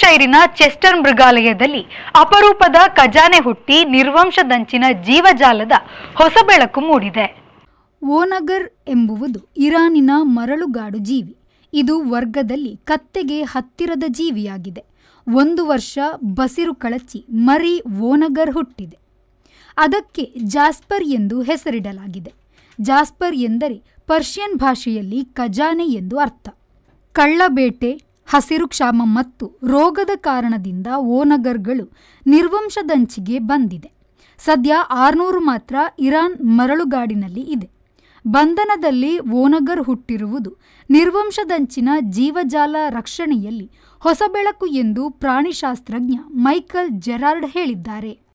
ಶೈರಿನ Chester ಮೃಗಾಲಯದಲ್ಲಿ ಅಪರೂಪದ ಖಜಾನೆ ಹುಟ್ಟಿ ನಿರ್ವಂಶದಂಚಿನ ಜೀವಜಾಲದ ಹೊಸ ಬೆಳಕು ಮೂಡಿದೆ ಓನಗರ್ ಎಂಬುವುದು ಇರಾನಿನ ಮರಳುಗಾಡು ಜೀವಿ ಇದು ವರ್ಗದಲ್ಲಿ ಕತ್ತೆಗೆ ಹತ್ತಿರದ ಜೀವಿಯಾಗಿದೆ ಒಂದು ವರ್ಷ ಬಸಿರು ಕಳಚಿ ಮರಿ ಓನಗರ್ ಹುಟ್ಟಿದೆ ಅದಕ್ಕೆ ಜಾಸ್ಪರ್ ಎಂದು ಹೆಸರಿಡಲಾಗಿದೆ ಜಾಸ್ಪರ್ ಎಂದರೆ ಪರ್ಷಿಯನ್ ಭಾಷೆಯಲ್ಲಿ ಖಜಾನೆ ಎಂದು ಅರ್ಥ ಕಳ್ಳಬೇಟೆ ಹಸಿರು ಕ್ಷಾಮ ಮತ್ತು ರೋಗದ ಕಾರಣದಿಂದ ಓನಗರ್ಗಳು ನಿರ್ವಂಶದಂಚಿಗೆ ಬಂದಿದೆ ಸದ್ಯ ಆರ್ನೂರು ಮಾತ್ರ ಇರಾನ್ ಮರಳುಗಾಡಿನಲ್ಲಿ ಇದೆ ಬಂಧನದಲ್ಲಿ ಓನಗರ್ ಹುಟ್ಟಿರುವುದು ನಿರ್ವಂಶದಂಚಿನ ಜೀವಜಾಲ ರಕ್ಷಣೆಯಲ್ಲಿ ಹೊಸ ಬೆಳಕು ಎಂದು ಪ್ರಾಣಿಶಾಸ್ತ್ರಜ್ಞ ಮೈಕಲ್ ಜೆರಾರ್ಡ್ ಹೇಳಿದ್ದಾರೆ